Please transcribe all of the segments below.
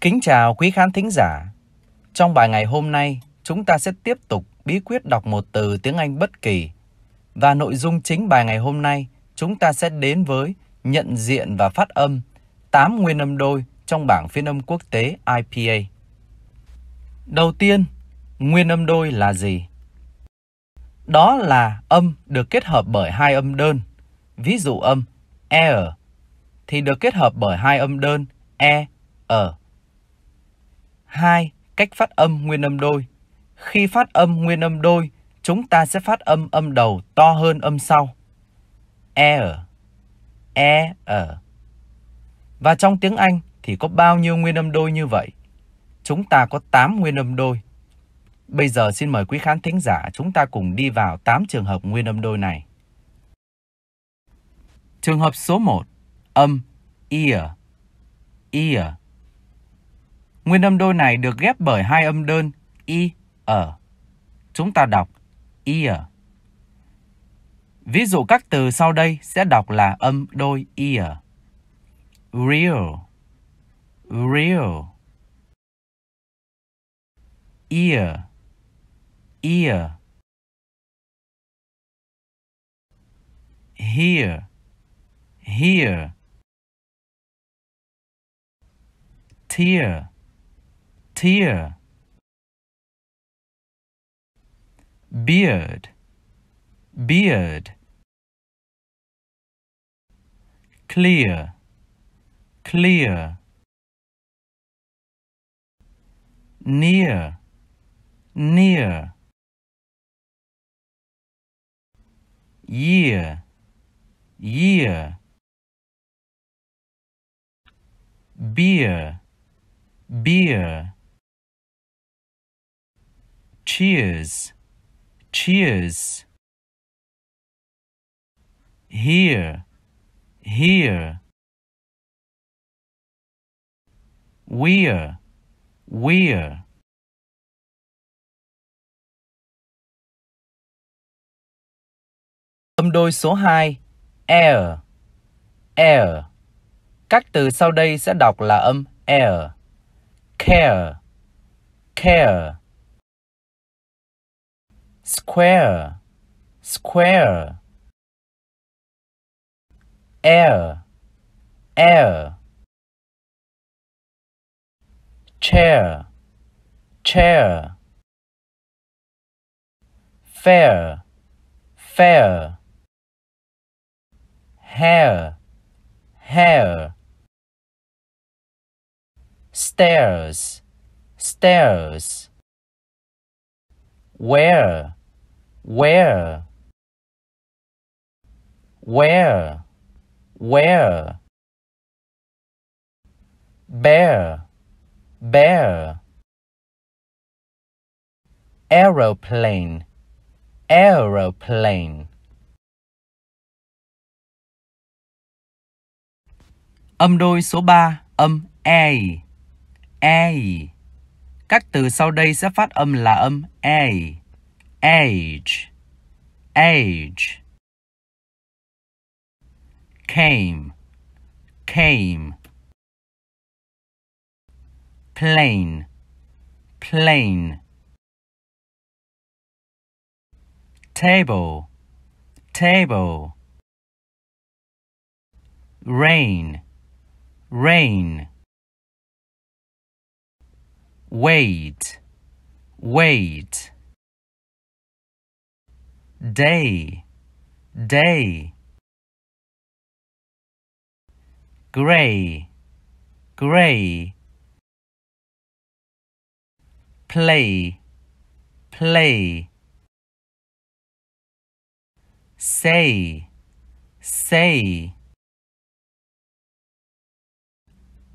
Kính chào quý khán thính giả. Trong bài ngày hôm nay, chúng ta sẽ tiếp tục bí quyết đọc một từ tiếng Anh bất kỳ. Và nội dung chính bài ngày hôm nay, chúng ta sẽ đến với nhận diện và phát âm 8 nguyên âm đôi trong bảng phiên âm quốc tế IPA. Đầu tiên, nguyên âm đôi là gì? Đó là âm được kết hợp bởi hai âm đơn. Ví dụ âm e thì được kết hợp bởi hai âm đơn e ở 2. Cách phát âm nguyên âm đôi. Khi phát âm nguyên âm đôi, chúng ta sẽ phát âm âm đầu to hơn âm sau. E er, ở. E er. ở. Và trong tiếng Anh thì có bao nhiêu nguyên âm đôi như vậy? Chúng ta có 8 nguyên âm đôi. Bây giờ xin mời quý khán thính giả chúng ta cùng đi vào 8 trường hợp nguyên âm đôi này. Trường hợp số 1, âm ear. Ear Nguyên âm đôi này được ghép bởi hai âm đơn y, ở. E. Chúng ta đọc y ở. E. Ví dụ các từ sau đây sẽ đọc là âm đôi y ở. E. Real, real. Ear, ear. Here, here. Tear, tear beard beard clear clear near near year year beer beer Cheers. Cheers. Here. Here. Where, where. Âm đôi số 2. Air. Air. Các từ sau đây sẽ đọc là âm air. Care. Care. square, square, air, air, chair, chair, fair, fair, hair, hair, stairs, stairs, where, where where where bear bear aeroplane aeroplane Âm đôi số 3, âm a, a. Các từ sau đây sẽ phát âm là âm a. age, age. Came, came. Plane, plane. Table, table. Rain, rain. Wait, wait day, day. Gray, gray. Play, play. Say, say.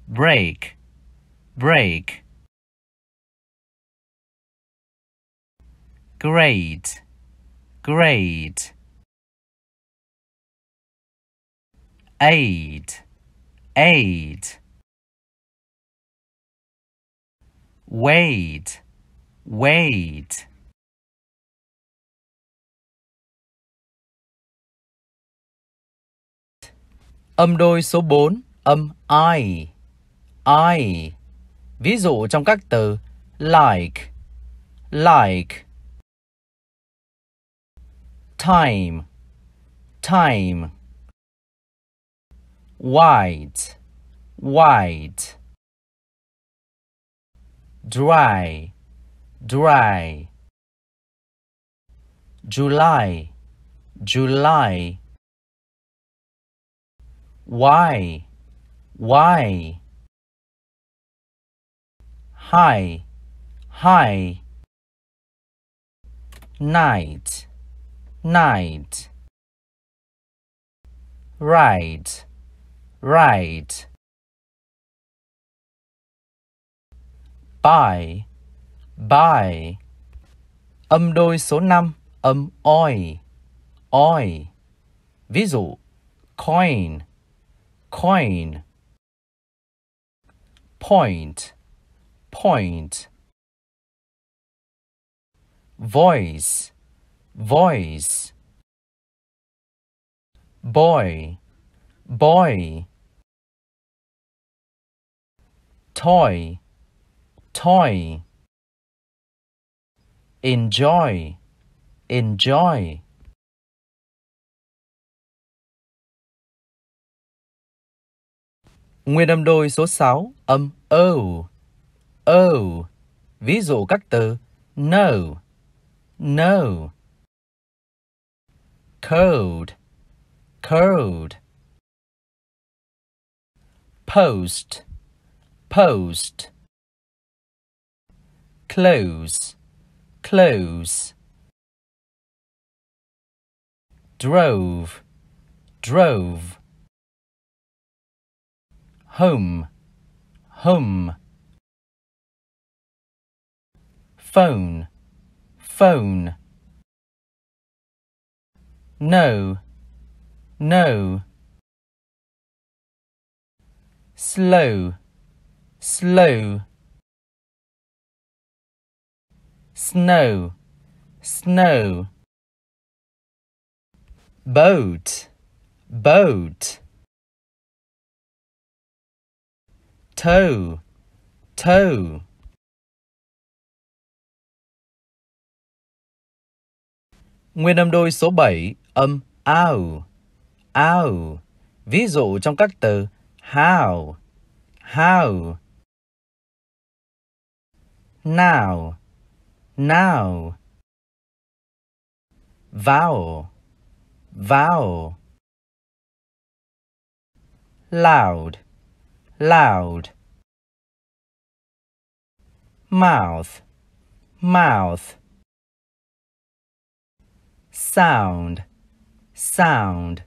Break, break. Great grade. Aid, aid. Wait, wait. Âm đôi số 4, âm I. I. Ví dụ trong các từ like, like time, time. White, white. Dry, dry. July, July. Why, why? High, high. Night. night right right by by âm đôi số 5 âm oi oi ví dụ coin coin point point voice voice boy boy toy toy enjoy enjoy Nguyên âm đôi số 6 âm o o ví dụ các từ no no code, code. Post, post. Close, close. Drove, drove. Home, home. Phone, phone no, no. Slow, slow. Snow, snow. Boat, boat. Toe, toe. Nguyên âm đôi số 7 âm ao, ao. Ví dụ trong các từ how, how. Now, now. Vowel, vowel. Loud, loud. Mouth, mouth. Sound, sound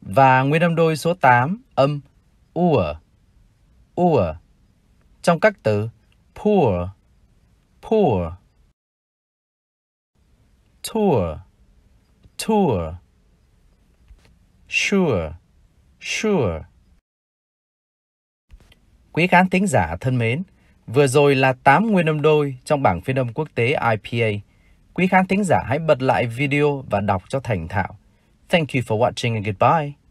Và nguyên âm đôi số 8 âm ua ua trong các từ poor poor tour tour sure sure quý khán thính giả thân mến Vừa rồi là 8 nguyên âm đôi trong bảng phiên âm quốc tế IPA. Quý khán thính giả hãy bật lại video và đọc cho thành thạo. Thank you for watching and goodbye.